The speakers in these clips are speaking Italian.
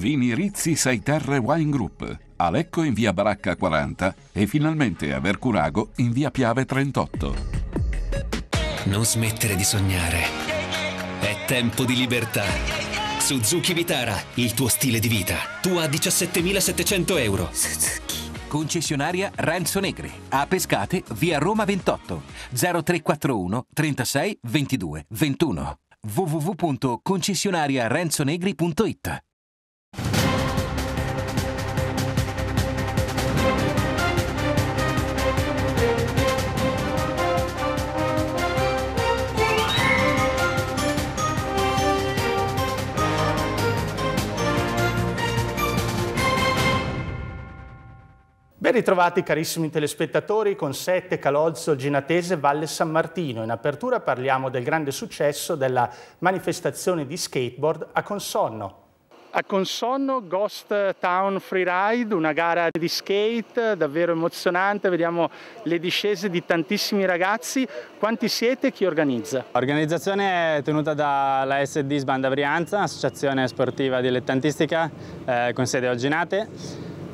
Vini Rizzi Saiterre Wine Group, a Lecco in via Baracca 40 e finalmente a Vercurago in via Piave 38. Non smettere di sognare. È tempo di libertà. Suzuki Vitara, il tuo stile di vita. Tu a 17.700 euro. Suzuki. Concessionaria Renzo Negri. A Pescate, via Roma 28. 0341 36 22 21 www.concessionariarenzonegri.it Ben ritrovati carissimi telespettatori con Sette Calozzo Ginatese Valle San Martino. In apertura parliamo del grande successo della manifestazione di skateboard a Consonno. A ah, Consonno Ghost Town Freeride, una gara di skate davvero emozionante, vediamo le discese di tantissimi ragazzi. Quanti siete? e Chi organizza? L'organizzazione è tenuta dalla SD Sbanda Brianza, associazione sportiva dilettantistica eh, con sede a Olginate.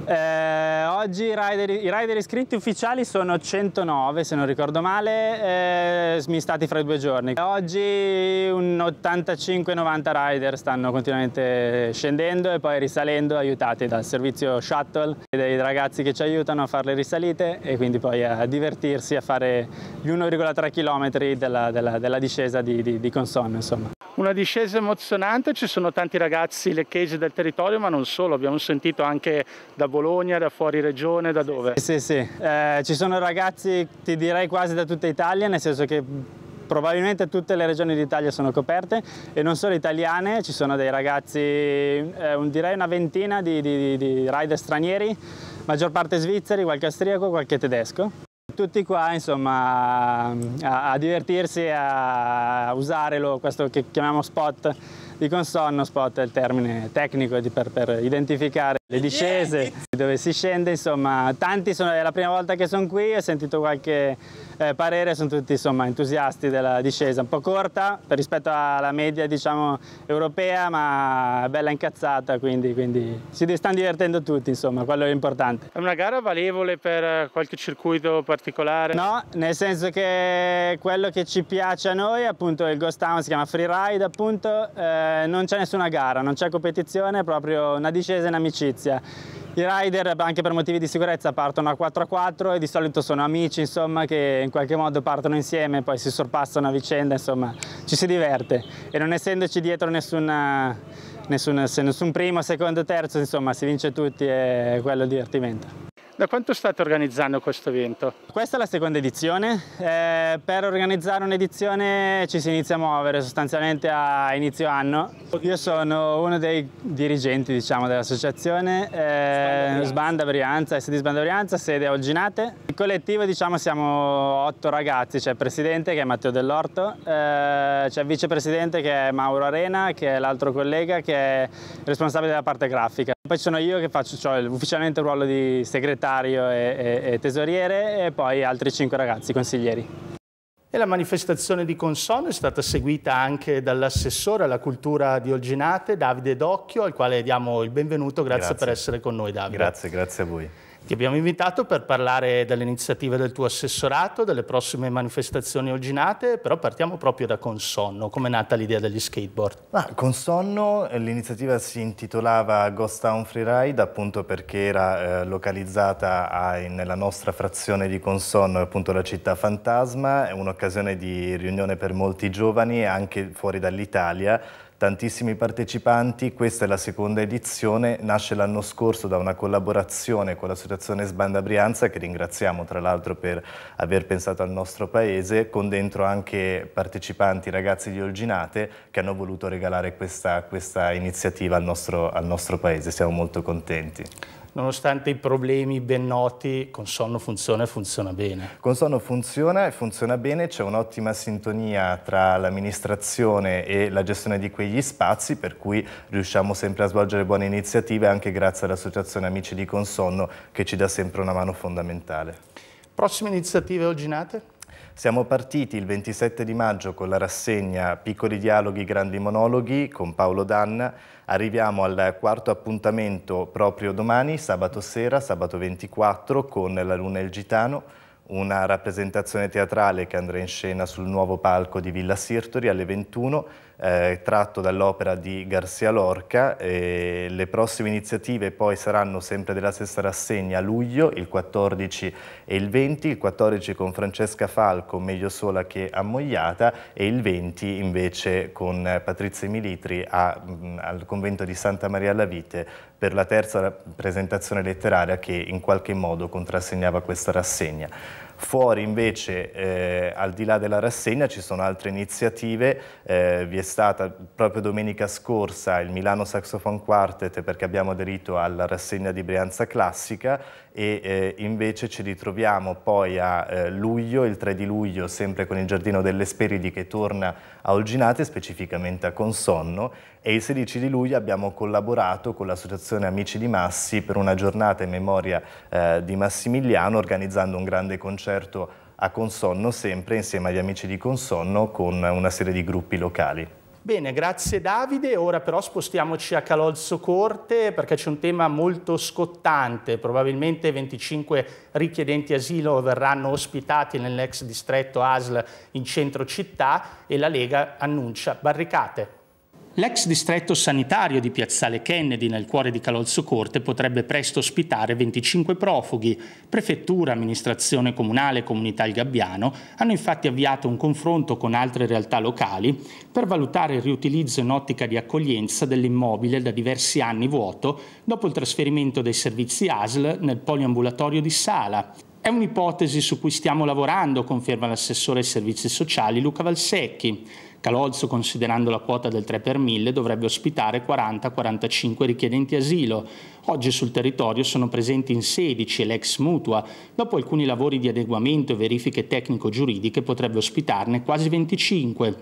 Eh, oggi i rider, i rider, iscritti ufficiali sono 109 se non ricordo male, eh, smistati fra i due giorni. Eh, oggi un 85-90 rider stanno continuamente scendendo e poi risalendo aiutati dal servizio shuttle e dei ragazzi che ci aiutano a fare le risalite e quindi poi a divertirsi a fare gli 1,3 km della, della, della discesa di, di, di Consonne. Insomma. Una discesa emozionante, ci sono tanti ragazzi lecchesi del territorio, ma non solo, abbiamo sentito anche da Bologna, da fuori regione, da dove? Sì, sì, sì. Eh, ci sono ragazzi, ti direi quasi da tutta Italia, nel senso che probabilmente tutte le regioni d'Italia sono coperte e non solo italiane, ci sono dei ragazzi, eh, un, direi una ventina di, di, di rider stranieri, maggior parte svizzeri, qualche austriaco, qualche tedesco tutti qua insomma, a, a divertirsi a usare questo che chiamiamo spot di consonno, spot è il termine tecnico per, per identificare le discese dove si scende, insomma tanti sono, è la prima volta che sono qui, ho sentito qualche eh, parere sono tutti insomma, entusiasti della discesa, un po' corta rispetto alla media diciamo, europea, ma bella incazzata, quindi, quindi si stanno divertendo tutti, insomma, quello è importante. È una gara valevole per qualche circuito particolare? No, nel senso che quello che ci piace a noi, appunto il Ghost Town si chiama Freeride, appunto, eh, non c'è nessuna gara, non c'è competizione, è proprio una discesa in amicizia. I rider anche per motivi di sicurezza partono a 4 a 4 e di solito sono amici insomma che in qualche modo partono insieme poi si sorpassano a vicenda insomma ci si diverte e non essendoci dietro nessuna, nessun, nessun primo, secondo, terzo insomma si vince tutti e quello è divertimento. Da quanto state organizzando questo evento? Questa è la seconda edizione. Eh, per organizzare un'edizione ci si inizia a muovere sostanzialmente a inizio anno. Io sono uno dei dirigenti diciamo, dell'associazione eh, Sbanda Brianza, SD Sbanda Brianza, sede a Olginate. Il collettivo diciamo, siamo otto ragazzi, c'è il presidente che è Matteo Dell'Orto, eh, c'è il vicepresidente che è Mauro Arena, che è l'altro collega che è responsabile della parte grafica. Poi sono io che faccio cioè, ufficialmente il ruolo di segretario segretario e, e, e tesoriere e poi altri cinque ragazzi consiglieri. E la manifestazione di Consono è stata seguita anche dall'assessore alla cultura di Olginate, Davide Docchio, al quale diamo il benvenuto. Grazie, grazie, per essere con noi, Davide. Grazie, grazie a voi. Ti abbiamo invitato per parlare delle iniziative del tuo assessorato, delle prossime manifestazioni olginate, però partiamo proprio da Consonno. Come è nata l'idea degli skateboard? Ah, Consonno, eh, l'iniziativa si intitolava Ghost Town Freeride appunto perché era eh, localizzata a, nella nostra frazione di Consonno, appunto la città fantasma, è un'occasione di riunione per molti giovani anche fuori dall'Italia tantissimi partecipanti, questa è la seconda edizione, nasce l'anno scorso da una collaborazione con l'associazione Sbanda Brianza che ringraziamo tra l'altro per aver pensato al nostro paese, con dentro anche partecipanti ragazzi di Olginate che hanno voluto regalare questa, questa iniziativa al nostro, al nostro paese, siamo molto contenti nonostante i problemi ben noti, con sonno funziona e funziona bene. Con sonno funziona e funziona bene, c'è un'ottima sintonia tra l'amministrazione e la gestione di quegli spazi, per cui riusciamo sempre a svolgere buone iniziative anche grazie all'associazione Amici di Consonno che ci dà sempre una mano fondamentale. Prossime iniziative oggi nate? Siamo partiti il 27 di maggio con la rassegna Piccoli dialoghi, grandi monologhi con Paolo Danna. Arriviamo al quarto appuntamento proprio domani, sabato sera, sabato 24, con La Luna e il Gitano, una rappresentazione teatrale che andrà in scena sul nuovo palco di Villa Sirtori alle 21 eh, tratto dall'opera di Garcia Lorca. E le prossime iniziative poi saranno sempre della stessa rassegna a luglio, il 14 e il 20, il 14 con Francesca Falco, meglio sola che ammogliata, e il 20 invece con Patrizia Militri a, mm, al convento di Santa Maria alla Vite per la terza presentazione letteraria che in qualche modo contrassegnava questa rassegna. Fuori invece, eh, al di là della rassegna, ci sono altre iniziative, eh, vi è stata proprio domenica scorsa il Milano Saxophone Quartet perché abbiamo aderito alla rassegna di Brianza Classica e eh, invece ci ritroviamo poi a eh, luglio, il 3 di luglio, sempre con il Giardino delle Speridi che torna a Olginate, specificamente a Consonno e il 16 di luglio abbiamo collaborato con l'associazione Amici di Massi per una giornata in memoria eh, di Massimiliano organizzando un grande concerto a Consonno sempre insieme agli amici di Consonno con una serie di gruppi locali. Bene, grazie Davide. Ora però spostiamoci a Calolzo Corte perché c'è un tema molto scottante. Probabilmente 25 richiedenti asilo verranno ospitati nell'ex distretto ASL in centro città e la Lega annuncia barricate. L'ex distretto sanitario di Piazzale Kennedy nel cuore di Corte potrebbe presto ospitare 25 profughi. Prefettura, amministrazione comunale e comunità il Gabbiano hanno infatti avviato un confronto con altre realtà locali per valutare il riutilizzo in ottica di accoglienza dell'immobile da diversi anni vuoto dopo il trasferimento dei servizi ASL nel poliambulatorio di Sala. È un'ipotesi su cui stiamo lavorando, conferma l'assessore ai servizi sociali Luca Valsecchi. Calolzo, considerando la quota del 3 per 1000, dovrebbe ospitare 40-45 richiedenti asilo. Oggi sul territorio sono presenti in 16 e l'ex mutua. Dopo alcuni lavori di adeguamento e verifiche tecnico-giuridiche potrebbe ospitarne quasi 25.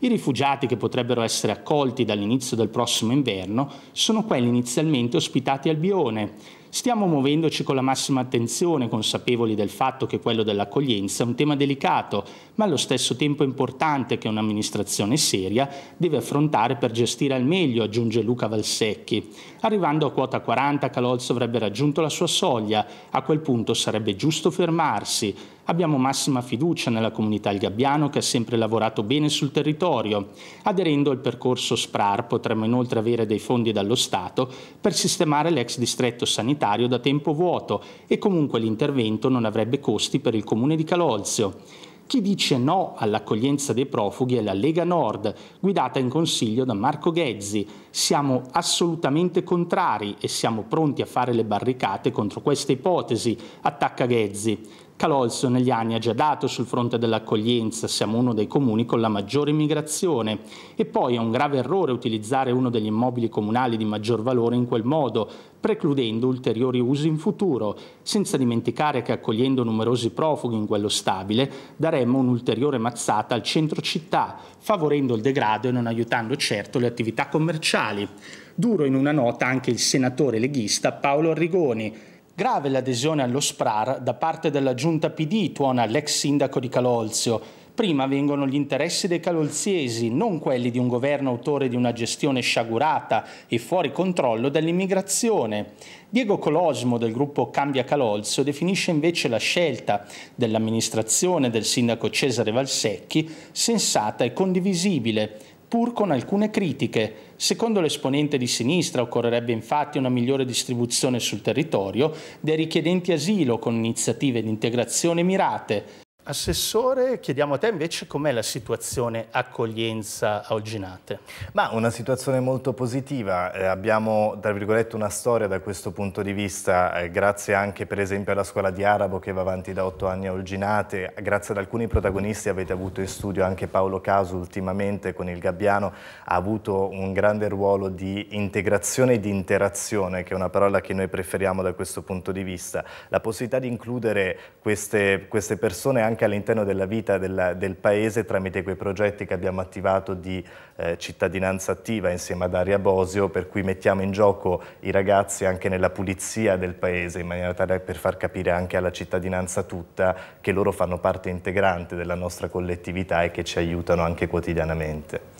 I rifugiati che potrebbero essere accolti dall'inizio del prossimo inverno sono quelli inizialmente ospitati al Bione. Stiamo muovendoci con la massima attenzione, consapevoli del fatto che quello dell'accoglienza è un tema delicato, ma allo stesso tempo importante che un'amministrazione seria deve affrontare per gestire al meglio, aggiunge Luca Valsecchi. Arrivando a quota 40 Calolzo avrebbe raggiunto la sua soglia, a quel punto sarebbe giusto fermarsi, Abbiamo massima fiducia nella comunità Il Gabbiano che ha sempre lavorato bene sul territorio. Aderendo al percorso SPRAR potremmo inoltre avere dei fondi dallo Stato per sistemare l'ex distretto sanitario da tempo vuoto e comunque l'intervento non avrebbe costi per il comune di Calolzio. Chi dice no all'accoglienza dei profughi è la Lega Nord, guidata in consiglio da Marco Ghezzi. Siamo assolutamente contrari e siamo pronti a fare le barricate contro questa ipotesi, attacca Ghezzi. Calolso negli anni ha già dato sul fronte dell'accoglienza, siamo uno dei comuni con la maggiore immigrazione e poi è un grave errore utilizzare uno degli immobili comunali di maggior valore in quel modo, precludendo ulteriori usi in futuro, senza dimenticare che accogliendo numerosi profughi in quello stabile daremmo un'ulteriore mazzata al centro città, favorendo il degrado e non aiutando certo le attività commerciali. Duro in una nota anche il senatore leghista Paolo Arrigoni, Grave l'adesione allo SPRAR da parte della giunta PD, tuona l'ex sindaco di Calolzio. Prima vengono gli interessi dei calolziesi, non quelli di un governo autore di una gestione sciagurata e fuori controllo dell'immigrazione. Diego Colosmo del gruppo Cambia Calolzio definisce invece la scelta dell'amministrazione del sindaco Cesare Valsecchi sensata e condivisibile, pur con alcune critiche Secondo l'esponente di sinistra occorrerebbe infatti una migliore distribuzione sul territorio dei richiedenti asilo con iniziative di integrazione mirate, Assessore, chiediamo a te invece com'è la situazione accoglienza a Olginate. Ma una situazione molto positiva, eh, abbiamo tra virgolette una storia da questo punto di vista, eh, grazie anche per esempio alla scuola di arabo che va avanti da otto anni a Olginate, grazie ad alcuni protagonisti avete avuto in studio anche Paolo Casu ultimamente con il Gabbiano, ha avuto un grande ruolo di integrazione e di interazione, che è una parola che noi preferiamo da questo punto di vista, la possibilità di includere queste, queste persone anche anche all'interno della vita della, del Paese tramite quei progetti che abbiamo attivato di eh, cittadinanza attiva insieme ad Aria Bosio, per cui mettiamo in gioco i ragazzi anche nella pulizia del Paese, in maniera tale per far capire anche alla cittadinanza tutta che loro fanno parte integrante della nostra collettività e che ci aiutano anche quotidianamente.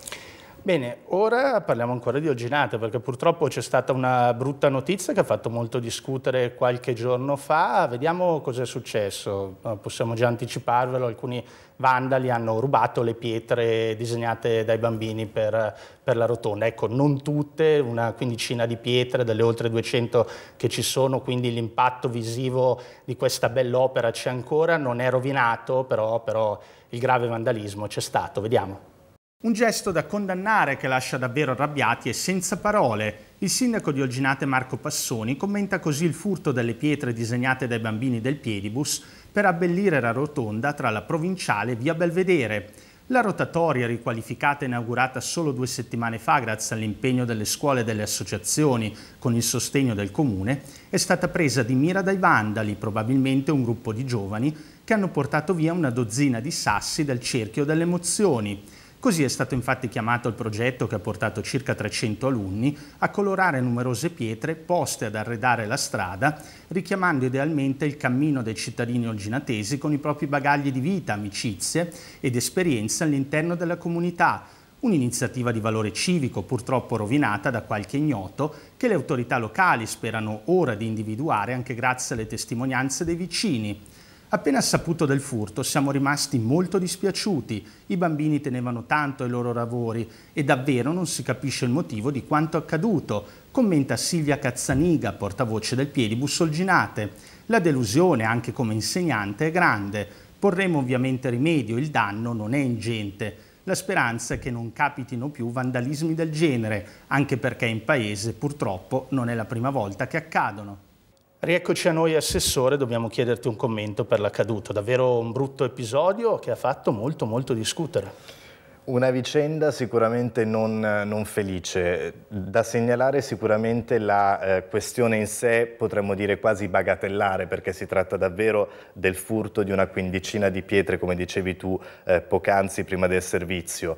Bene, ora parliamo ancora di Oginate perché purtroppo c'è stata una brutta notizia che ha fatto molto discutere qualche giorno fa. Vediamo cos'è successo. Eh, possiamo già anticiparvelo, alcuni vandali hanno rubato le pietre disegnate dai bambini per, per la rotonda. Ecco, non tutte, una quindicina di pietre delle oltre 200 che ci sono, quindi l'impatto visivo di questa bell'opera c'è ancora, non è rovinato, però, però il grave vandalismo c'è stato. Vediamo. Un gesto da condannare che lascia davvero arrabbiati e senza parole. Il sindaco di Olginate Marco Passoni commenta così il furto delle pietre disegnate dai bambini del Piedibus per abbellire la rotonda tra la provinciale e via Belvedere. La rotatoria riqualificata e inaugurata solo due settimane fa grazie all'impegno delle scuole e delle associazioni con il sostegno del comune è stata presa di mira dai vandali, probabilmente un gruppo di giovani che hanno portato via una dozzina di sassi dal cerchio delle emozioni. Così è stato infatti chiamato il progetto che ha portato circa 300 alunni a colorare numerose pietre poste ad arredare la strada, richiamando idealmente il cammino dei cittadini olginatesi con i propri bagagli di vita, amicizie ed esperienze all'interno della comunità, un'iniziativa di valore civico purtroppo rovinata da qualche ignoto che le autorità locali sperano ora di individuare anche grazie alle testimonianze dei vicini. Appena saputo del furto siamo rimasti molto dispiaciuti, i bambini tenevano tanto ai loro lavori e davvero non si capisce il motivo di quanto accaduto, commenta Silvia Cazzaniga, portavoce del Piedibus Solginate. La delusione, anche come insegnante, è grande. Porremo ovviamente rimedio, il danno non è ingente. La speranza è che non capitino più vandalismi del genere, anche perché in paese purtroppo non è la prima volta che accadono. Rieccoci a noi Assessore, dobbiamo chiederti un commento per l'accaduto, davvero un brutto episodio che ha fatto molto molto discutere. Una vicenda sicuramente non, non, felice, da segnalare sicuramente la eh, questione in sé potremmo dire quasi bagatellare perché si tratta davvero del furto di una quindicina di pietre come dicevi tu eh, poc'anzi prima del servizio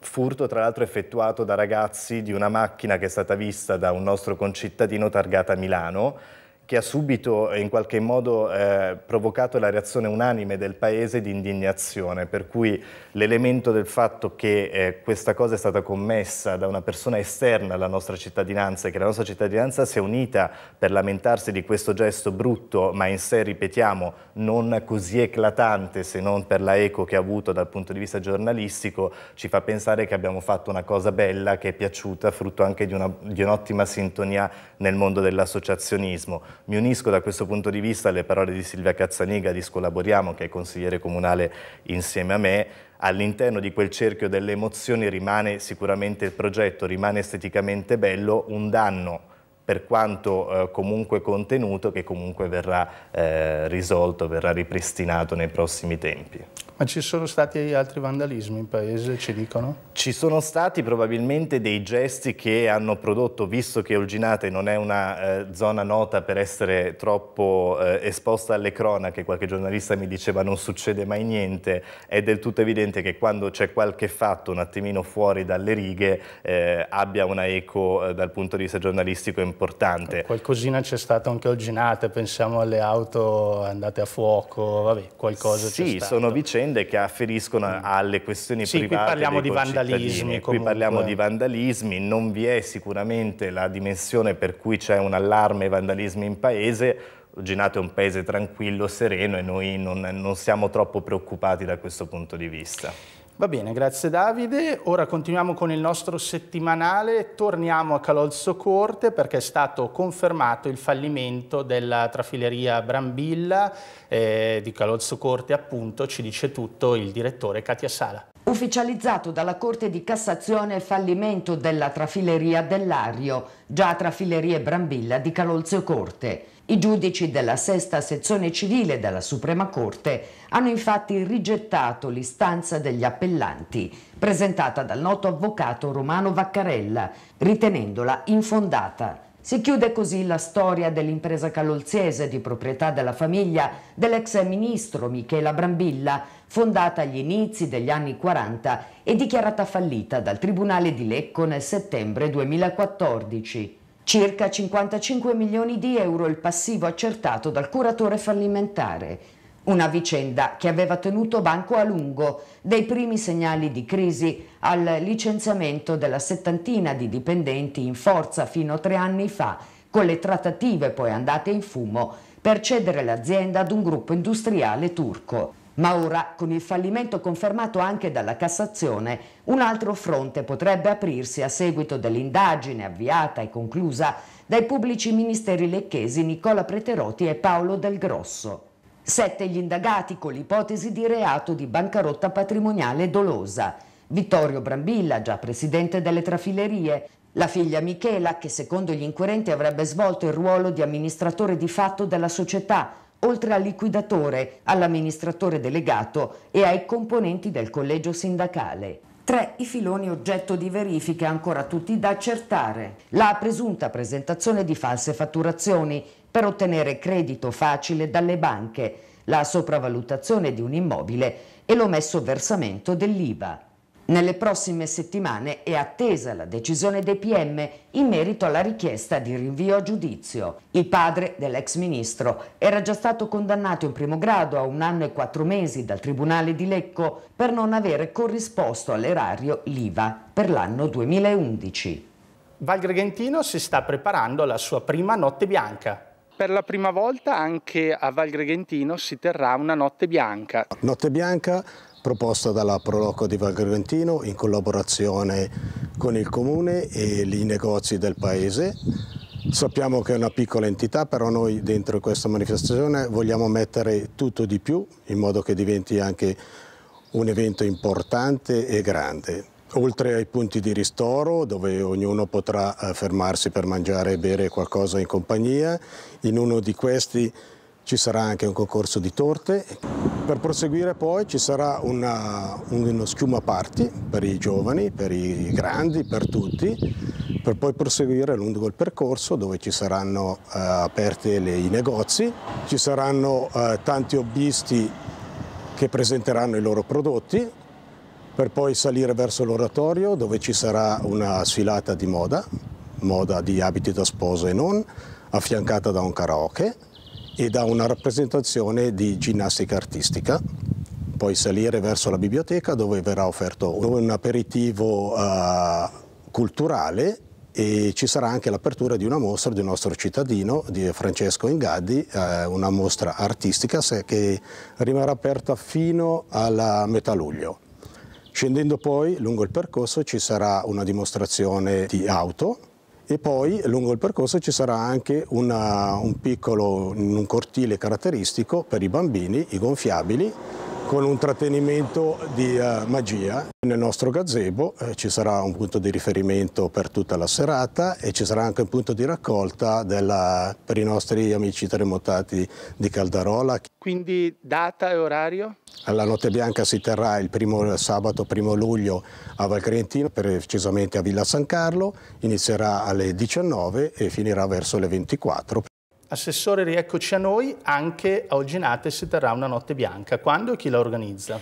furto tra l'altro effettuato da ragazzi di una macchina che è stata vista da un nostro concittadino targata a Milano che ha subito eh, in qualche modo eh, provocato la reazione unanime del paese di indignazione, per cui l'elemento del fatto che eh, questa cosa è stata commessa da una persona esterna alla nostra cittadinanza e che la nostra cittadinanza si è unita per lamentarsi di questo gesto brutto, ma in sé, ripetiamo, non così eclatante se non per la eco che ha avuto dal punto di vista giornalistico, ci fa pensare che abbiamo fatto una cosa bella, che è piaciuta, frutto anche di un'ottima sintonia nel mondo dell'associazionismo. Mi unisco da questo punto di vista alle parole di Silvia Cazzaniga di Scolaboriamo, che è consigliere comunale insieme a me, all'interno di quel cerchio delle emozioni rimane sicuramente il progetto, rimane esteticamente bello, un danno per quanto eh, comunque contenuto che comunque verrà eh, risolto, verrà ripristinato nei prossimi tempi. Ma ci sono stati altri vandalismi in paese, ci dicono? Ci sono stati probabilmente dei gesti che hanno prodotto, visto che Olginate non è una eh, zona nota per essere troppo eh, esposta alle cronache, qualche giornalista mi diceva non succede mai niente, è del tutto evidente che quando c'è qualche fatto un attimino fuori dalle righe eh, abbia una eco eh, dal punto di vista giornalistico importante. Eh, qualcosina c'è stato anche Olginate, pensiamo alle auto andate a fuoco, vabbè, qualcosa sì, c'è stato. Sì, sono vicende vicende che afferiscono mm. alle questioni sì, private. Qui parliamo di vandalismi. Qui parliamo di vandalismi, non vi è sicuramente la dimensione per cui c'è un allarme vandalismi in paese. Ginato è un paese tranquillo, sereno e noi non, non siamo troppo preoccupati da questo punto di vista. Va bene, grazie Davide. Ora continuiamo con il nostro settimanale, torniamo a Calolzo Corte perché è stato confermato il fallimento della trafileria Brambilla eh, di Calolzo Corte, appunto, ci dice tutto il direttore Katia Sala. Ufficializzato dalla Corte di Cassazione il fallimento della trafileria dell'Ario, già trafilerie Brambilla di Calolzio Corte. I giudici della sesta sezione civile della Suprema Corte hanno infatti rigettato l'istanza degli appellanti, presentata dal noto avvocato Romano Vaccarella, ritenendola infondata. Si chiude così la storia dell'impresa calolziese di proprietà della famiglia dell'ex ministro Michela Brambilla, fondata agli inizi degli anni 40 e dichiarata fallita dal Tribunale di Lecco nel settembre 2014. Circa 55 milioni di euro il passivo accertato dal curatore fallimentare, una vicenda che aveva tenuto banco a lungo dai primi segnali di crisi al licenziamento della settantina di dipendenti in forza fino a tre anni fa, con le trattative poi andate in fumo per cedere l'azienda ad un gruppo industriale turco. Ma ora, con il fallimento confermato anche dalla Cassazione, un altro fronte potrebbe aprirsi a seguito dell'indagine avviata e conclusa dai pubblici ministeri lecchesi Nicola Preterotti e Paolo Del Grosso. Sette gli indagati con l'ipotesi di reato di bancarotta patrimoniale dolosa. Vittorio Brambilla, già presidente delle trafilerie, la figlia Michela, che secondo gli inquirenti avrebbe svolto il ruolo di amministratore di fatto della società, oltre al liquidatore, all'amministratore delegato e ai componenti del collegio sindacale. Tre i filoni oggetto di verifiche ancora tutti da accertare. La presunta presentazione di false fatturazioni per ottenere credito facile dalle banche, la sopravvalutazione di un immobile e l'omesso versamento dell'IVA. Nelle prossime settimane è attesa la decisione dei PM in merito alla richiesta di rinvio a giudizio. Il padre dell'ex ministro era già stato condannato in primo grado a un anno e quattro mesi dal Tribunale di Lecco per non avere corrisposto all'erario l'IVA per l'anno 2011. Val Gregentino si sta preparando alla sua prima notte bianca. Per la prima volta anche a Val Gregentino si terrà una notte bianca. Notte bianca proposta dalla Proloco di Val Gargantino in collaborazione con il Comune e i negozi del Paese. Sappiamo che è una piccola entità, però noi dentro questa manifestazione vogliamo mettere tutto di più in modo che diventi anche un evento importante e grande. Oltre ai punti di ristoro, dove ognuno potrà eh, fermarsi per mangiare e bere qualcosa in compagnia, in uno di questi ci sarà anche un concorso di torte. Per proseguire poi ci sarà una, uno schiuma party per i giovani, per i grandi, per tutti, per poi proseguire lungo il percorso dove ci saranno eh, aperti i negozi, ci saranno eh, tanti hobbisti che presenteranno i loro prodotti, per poi salire verso l'oratorio dove ci sarà una sfilata di moda, moda di abiti da sposo e non, affiancata da un karaoke e da una rappresentazione di ginnastica artistica. Poi salire verso la biblioteca dove verrà offerto un aperitivo eh, culturale e ci sarà anche l'apertura di una mostra di un nostro cittadino, di Francesco Ingaddi, eh, una mostra artistica che rimarrà aperta fino alla metà luglio. Scendendo poi lungo il percorso ci sarà una dimostrazione di auto e poi lungo il percorso ci sarà anche una, un piccolo un cortile caratteristico per i bambini, i gonfiabili con un trattenimento di uh, magia. Nel nostro gazebo eh, ci sarà un punto di riferimento per tutta la serata e ci sarà anche un punto di raccolta della, per i nostri amici terremotati di Caldarola. Quindi data e orario? La Notte Bianca si terrà il primo sabato 1 luglio a Val Valcrentino, precisamente a Villa San Carlo, inizierà alle 19 e finirà verso le 24. Assessore, rieccoci a noi, anche a Olginate si terrà una notte bianca. Quando e chi la organizza?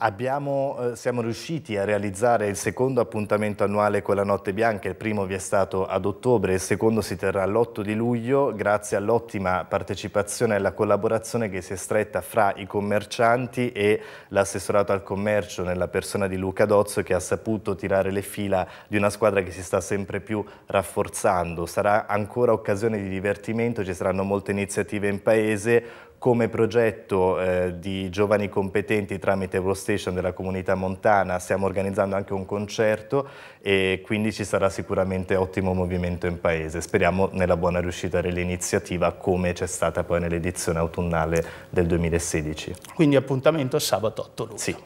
Abbiamo, eh, siamo riusciti a realizzare il secondo appuntamento annuale con la Notte Bianca, il primo vi è stato ad ottobre, il secondo si terrà l'8 di luglio grazie all'ottima partecipazione e alla collaborazione che si è stretta fra i commercianti e l'assessorato al commercio nella persona di Luca Dozzo che ha saputo tirare le fila di una squadra che si sta sempre più rafforzando. Sarà ancora occasione di divertimento, ci saranno molte iniziative in paese, come progetto eh, di giovani competenti tramite Eurostation della comunità montana stiamo organizzando anche un concerto e quindi ci sarà sicuramente ottimo movimento in paese. Speriamo nella buona riuscita dell'iniziativa come c'è stata poi nell'edizione autunnale del 2016. Quindi appuntamento sabato 8 luglio. Sì.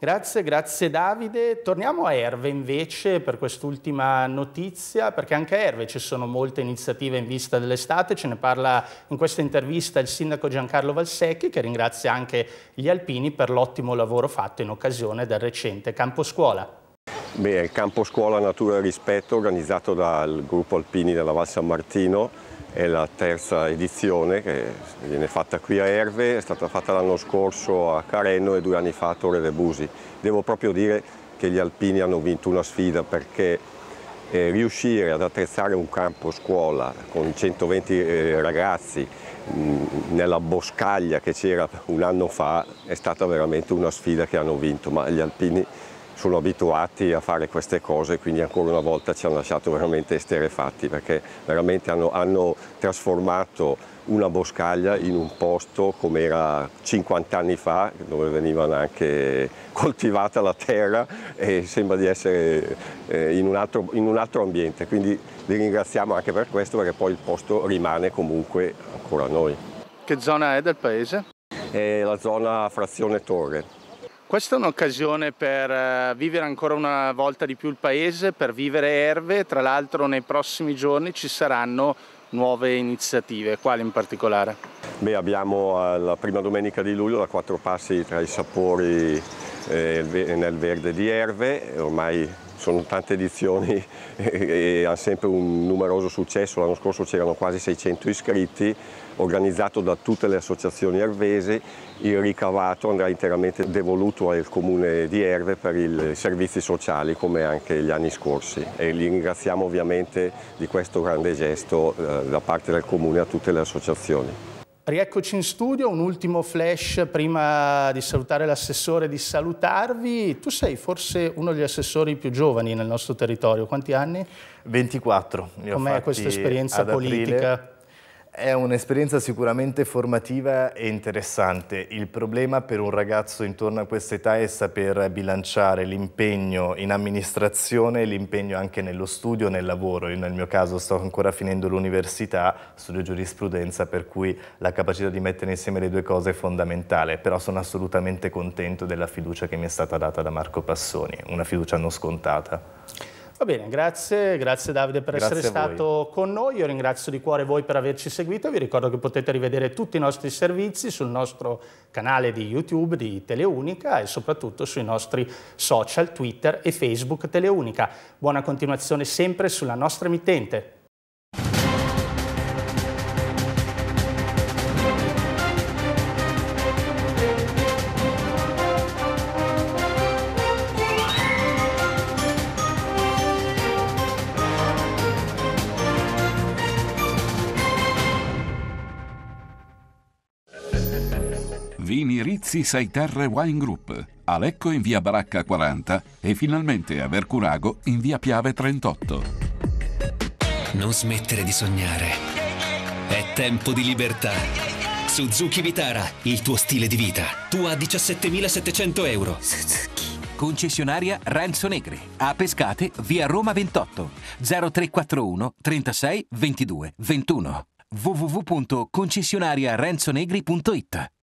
Grazie, grazie Davide. Torniamo a Erve invece per quest'ultima notizia, perché anche a Erve ci sono molte iniziative in vista dell'estate, ce ne parla in questa intervista il sindaco Giancarlo Valsecchi che ringrazia anche gli alpini per l'ottimo lavoro fatto in occasione del recente campo scuola. Beh, il campo scuola Natura e Rispetto organizzato dal gruppo Alpini della Val San Martino è la terza edizione che viene fatta qui a Erve, è stata fatta l'anno scorso a Carenno e due anni fa a Torre de Busi. Devo proprio dire che gli alpini hanno vinto una sfida perché eh, riuscire ad attrezzare un campo scuola con 120 eh, ragazzi nella boscaglia che c'era un anno fa è stata veramente una sfida che hanno vinto, ma gli alpini sono abituati a fare queste cose quindi ancora una volta ci hanno lasciato veramente esterefatti perché veramente hanno, hanno trasformato una boscaglia in un posto come era 50 anni fa, dove veniva anche coltivata la terra e sembra di essere eh, in un, altro, in un altro, ambiente. Quindi li ringraziamo anche per questo perché poi il posto rimane comunque ancora a noi. Che zona è del paese? È la zona Frazione Torre. Questa è un'occasione per eh, vivere ancora una volta di più il paese, per vivere Erve, tra l'altro nei prossimi giorni ci saranno nuove iniziative, quali in particolare? Beh, abbiamo eh, la prima domenica di luglio la quattro passi tra i sapori eh, nel verde di Erve, ormai sono tante edizioni e, ha sempre un numeroso successo, l'anno scorso c'erano quasi 600 iscritti, organizzato da tutte le associazioni ervesi, il ricavato andrà interamente devoluto al comune di Erve per i servizi sociali come anche gli anni scorsi e li ringraziamo ovviamente di questo grande gesto eh, da parte del comune a tutte le associazioni. Rieccoci in studio, un ultimo flash prima di salutare l'assessore e di salutarvi. Tu sei forse uno degli assessori più giovani nel nostro territorio, quanti anni? 24. Com'è questa esperienza politica? Aprile è un'esperienza sicuramente formativa e interessante. Il problema per un ragazzo intorno a questa età è saper bilanciare l'impegno in amministrazione e l'impegno anche nello studio, nel lavoro. Io nel mio caso sto ancora finendo l'università, studio giurisprudenza, per cui la capacità di mettere insieme le due cose è fondamentale. Però sono assolutamente contento della fiducia che mi è stata data da Marco Passoni, una fiducia non scontata. Va bene, grazie, grazie Davide per grazie essere stato con noi, io ringrazio di cuore voi per averci seguito, vi ricordo che potete rivedere tutti i nostri servizi sul nostro canale di YouTube di Teleunica e soprattutto sui nostri social Twitter e Facebook Teleunica. Buona continuazione sempre sulla nostra emittente. Seaside Terre Wine Group, Alecco in via Baracca 40 e finalmente a Vercurago in via Piave 38. Non smettere di sognare. È tempo di libertà. Suzuki Vitara, il tuo stile di vita. Tu a 17.700 euro. Suzuki. Concessionaria Renzo Negri. A Pescate, via Roma 28. 0341 36 22 21 www.concessionariarenzonegri.it